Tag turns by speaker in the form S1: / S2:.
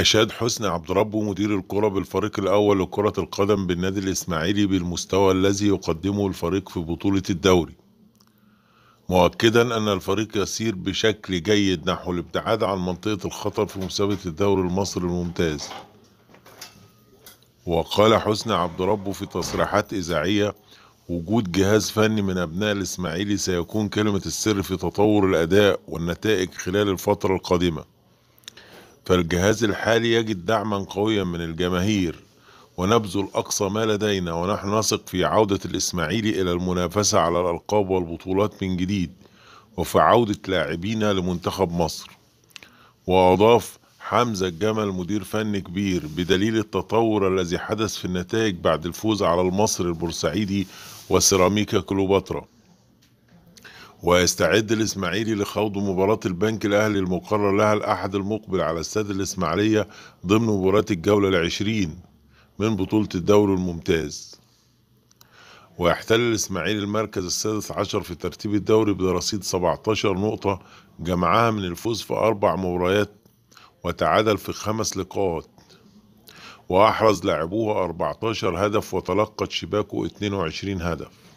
S1: أشاد حسني عبد ربه مدير الكرة بالفريق الأول لكرة القدم بالنادي الإسماعيلي بالمستوى الذي يقدمه الفريق في بطولة الدوري مؤكدا أن الفريق يسير بشكل جيد نحو الابتعاد عن منطقة الخطر في مسابقة الدوري المصري الممتاز وقال حسني عبد ربه في تصريحات إذاعية وجود جهاز فني من أبناء الإسماعيلي سيكون كلمة السر في تطور الأداء والنتائج خلال الفترة القادمة فالجهاز الحالي يجد دعما قويا من الجماهير ونبذل أقصى ما لدينا ونحن نثق في عودة الإسماعيلي إلى المنافسة على الألقاب والبطولات من جديد وفي عودة لاعبينا لمنتخب مصر وأضاف حمزة الجمل مدير فني كبير بدليل التطور الذي حدث في النتائج بعد الفوز على المصري البورسعيدي وسيراميكا كليوباترا ويستعد الإسماعيلي لخوض مباراة البنك الأهلي المقرر لها الأحد المقبل على استاد الإسماعيلية ضمن مباراة الجولة العشرين من بطولة الدوري الممتاز ويحتل الإسماعيلي المركز السادس عشر في ترتيب الدوري برصيد 17 نقطة جمعها من الفوز في أربع مباريات وتعادل في خمس لقاءات وأحرز لاعبوه 14 هدف وتلقت شباكه 22 هدف